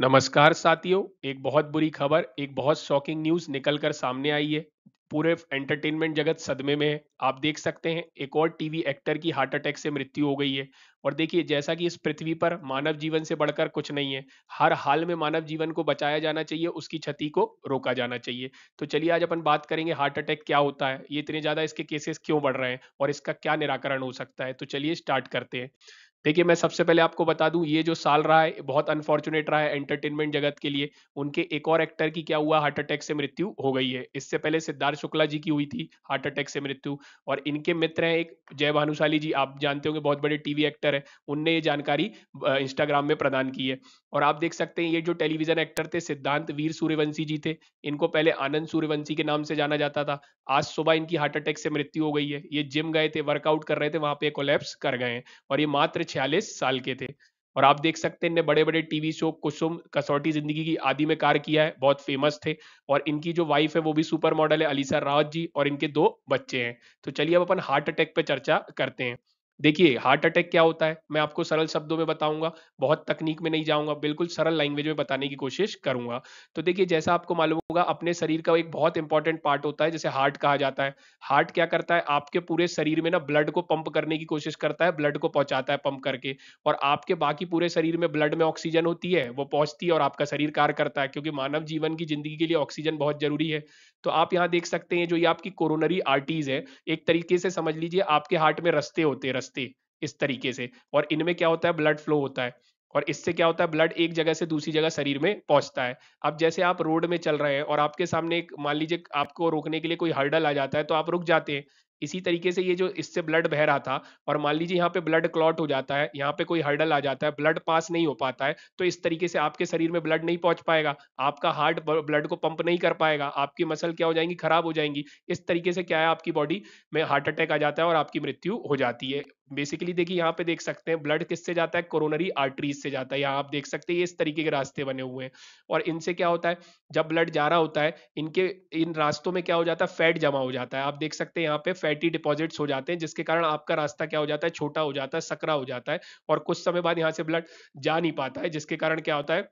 नमस्कार साथियों एक बहुत बुरी खबर एक बहुत शॉकिंग न्यूज निकल कर सामने आई है पूरे एंटरटेनमेंट जगत सदमे में है आप देख सकते हैं एक और टीवी एक्टर की हार्ट अटैक से मृत्यु हो गई है और देखिए जैसा कि इस पृथ्वी पर मानव जीवन से बढ़कर कुछ नहीं है हर हाल में मानव जीवन को बचाया जाना चाहिए उसकी क्षति को रोका जाना चाहिए तो चलिए आज अपन बात करेंगे हार्ट अटैक क्या होता है ये इतने ज्यादा इसके केसेस क्यों बढ़ रहे हैं और इसका क्या निराकरण हो सकता है तो चलिए स्टार्ट करते हैं देखिए मैं सबसे पहले आपको बता दूं ये जो साल रहा है बहुत अनफॉर्चुनेट रहा है एंटरटेनमेंट जगत के लिए उनके एक और एक्टर की क्या हुआ हार्ट अटैक से मृत्यु हो गई है इससे पहले सिद्धार्थ शुक्ला जी की हुई थी हार्ट अटैक से मृत्यु और इनके मित्र हैं एक जय भानुशाली जी आप जानते होंगे बहुत बड़े टीवी एक्टर है उनने ये जानकारी इंस्टाग्राम में प्रदान की है और आप देख सकते हैं ये जो टेलीविजन एक्टर थे सिद्धांत वीर सूर्यवंशी जी थे इनको पहले आनंद सूर्यवंशी के नाम से जाना जाता था आज सुबह इनकी हार्ट अटैक से मृत्यु हो गई है ये जिम गए थे वर्कआउट कर रहे थे वहां पे कोलेप्स कर गए और ये मात्र छियालीस साल के थे और आप देख सकते हैं इनने बड़े बड़े टीवी शो कुसुम कसौटी जिंदगी की आदि में कार किया है बहुत फेमस थे और इनकी जो वाइफ है वो भी सुपर मॉडल है अलीसा रावत जी और इनके दो बच्चे हैं तो चलिए अब अपन हार्ट अटैक पे चर्चा करते हैं देखिए हार्ट अटैक क्या होता है मैं आपको सरल शब्दों में बताऊंगा बहुत तकनीक में नहीं जाऊंगा बिल्कुल सरल लैंग्वेज में बताने की कोशिश करूंगा तो देखिए जैसा आपको मालूम होगा अपने शरीर का एक बहुत इंपॉर्टेंट पार्ट होता है जैसे हार्ट कहा जाता है हार्ट क्या करता है आपके पूरे शरीर में ना ब्लड को पंप करने की कोशिश करता है ब्लड को पहुंचाता है पंप करके और आपके बाकी पूरे शरीर में ब्लड में ऑक्सीजन होती है वो पहुंचती है और आपका शरीर कार्य करता है क्योंकि मानव जीवन की जिंदगी के लिए ऑक्सीजन बहुत जरूरी है तो आप यहाँ देख सकते हैं जो ये आपकी कोरोनरी आर्टीज है एक तरीके से समझ लीजिए आपके हार्ट में रस्ते होते हैं सस्ते इस तरीके से और इनमें क्या होता है ब्लड फ्लो होता है और इससे क्या होता है ब्लड एक जगह से दूसरी जगह शरीर में पहुंचता है अब जैसे आप रोड में चल रहे हैं और आपके सामने एक मान लीजिए आपको रोकने के लिए कोई हर्डल आ जाता है तो आप रुक जाते हैं इसी तरीके से ये जो इससे ब्लड बह रहा था और मान लीजिए यहाँ पे ब्लड क्लॉट हो जाता है यहाँ पे कोई हर्डल आ जाता है ब्लड पास नहीं हो पाता है तो इस तरीके से आपके शरीर में ब्लड नहीं पहुंच पाएगा आपका हार्ट ब्लड को पंप नहीं कर पाएगा आपकी मसल क्या हो जाएंगी खराब हो जाएंगी इस तरीके से क्या है आपकी बॉडी में हार्ट अटैक आ जाता है और आपकी मृत्यु हो जाती है बेसिकली देखिए यहाँ पे देख सकते हैं ब्लड किससे जाता है कोरोनरी आर्टरीज से जाता है यहाँ आप देख सकते हैं ये इस तरीके के रास्ते बने हुए हैं और इनसे क्या होता है जब ब्लड जा रहा होता है इनके इन रास्तों में क्या हो जाता है फैट जमा हो जाता है आप देख सकते हैं यहाँ पे फैटी डिपॉजिट्स हो जाते हैं जिसके कारण आपका रास्ता क्या हो जाता है छोटा हो जाता है सकरा हो जाता है और कुछ समय बाद यहाँ से ब्लड जा नहीं पाता है जिसके कारण क्या होता है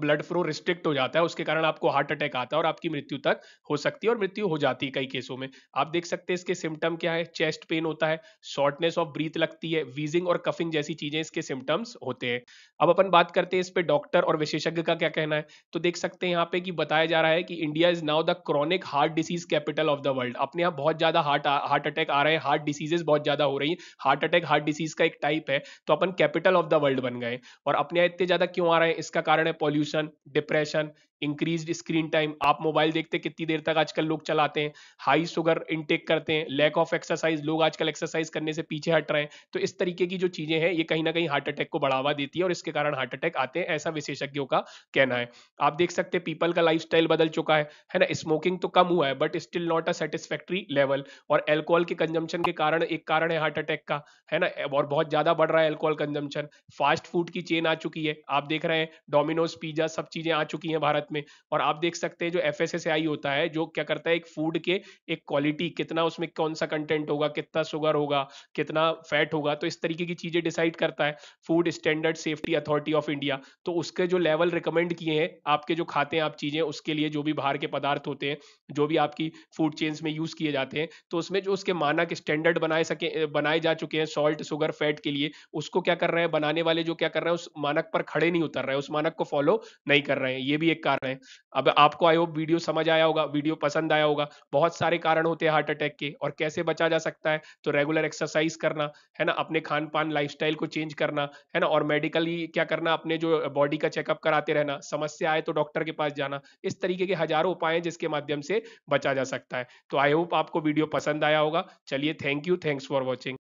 ब्लड फ्लो रिस्ट्रिक्ट हो जाता है उसके कारण आपको हार्ट अटैक आता है और आपकी मृत्यु तक हो सकती है और मृत्यु हो जाती है कई केसों में आप देख सकते हैं इसके सिम्टम क्या है चेस्ट पेन होता है शॉर्टनेस ऑफ ब्रीथ लगती है वीजिंग और कफिंग जैसी चीजें इसके सिम्टम्स होते हैं अब अपन बात करते हैं इस पर डॉक्टर और विशेषज्ञ का क्या कहना है तो देख सकते हैं यहाँ पे कि बताया जा रहा है कि India is now the chronic heart disease capital of the world अपने यहाँ बहुत ज्यादा हार्ट हार्ट अटैक आ रहे हैं हार्ट डिसीजेस बहुत ज्यादा हो रही है हार्ट अटैक हार्ट डिसीज का एक टाइप है तो अपन कैपिटल ऑफ द वर्ल्ड बन गए और अपने यहाँ इतने ज्यादा क्यों आ रहे हैं इसका कारण है pollution pollution depression increase screen time आप मोबाइल देखते कितनी देर तक आजकल लोग चलाते हैं हाई शुगर इनटेक करते हैं लैक ऑफ एक्सरसाइज लोग आजकल एक्सरसाइज करने से पीछे हट रहे हैं तो इस तरीके की जो चीजें हैं ये कहीं ना कहीं हार्ट अटैक को बढ़ावा देती है और इसके कारण हार्ट अटैक आते हैं ऐसा विशेषज्ञों का कहना है आप देख सकते हैं पीपल का लाइफ बदल चुका है है ना स्मोकिंग तो कम हुआ है but still not a satisfactory level और एल्कोहल के कंजम्पशन के कारण एक कारण है हार्ट अटैक का है ना और बहुत ज्यादा बढ़ रहा है एल्कोहल कंजम्पशन फास्ट फूड की चेन आ चुकी है आप देख रहे हैं डोमिनोज पी वीजा सब चीजें आ चुकी हैं भारत में और आप देख सकते हैं जो एफ होता है जो क्या करता है एक फूड के एक क्वालिटी कितना उसमें कौन सा कंटेंट होगा कितना शुगर होगा कितना फैट होगा तो इस तरीके की चीजें डिसाइड करता है food standard safety authority of India तो उसके जो लेवल रिकमेंड किए हैं आपके जो खाते हैं आप चीजें उसके लिए जो भी बाहर के पदार्थ होते हैं जो भी आपकी फूड चेन्स में यूज किए जाते हैं तो उसमें जो उसके मानक स्टैंडर्ड बनाए सके बनाए जा चुके हैं सॉल्ट शुगर फैट के लिए उसको क्या कर रहे हैं बनाने वाले जो क्या कर रहे हैं उस मानक पर खड़े नहीं उतर रहे उस मानक को फॉलो नहीं कर रहे हैं ये भी एक कारण है अब आपको आई होप वीडियो समझ आया होगा वीडियो पसंद आया होगा बहुत सारे कारण होते हैं हार्ट अटैक के और कैसे बचा जा सकता है तो रेगुलर एक्सरसाइज करना है ना अपने खान पान को चेंज करना है ना और मेडिकली क्या करना अपने जो बॉडी का चेकअप कराते रहना समस्या आए तो डॉक्टर के पास जाना इस तरीके के हजारों उपाय हैं जिसके माध्यम से बचा जा सकता है तो आई होप आपको वीडियो पसंद आया होगा चलिए thank you thanks for watching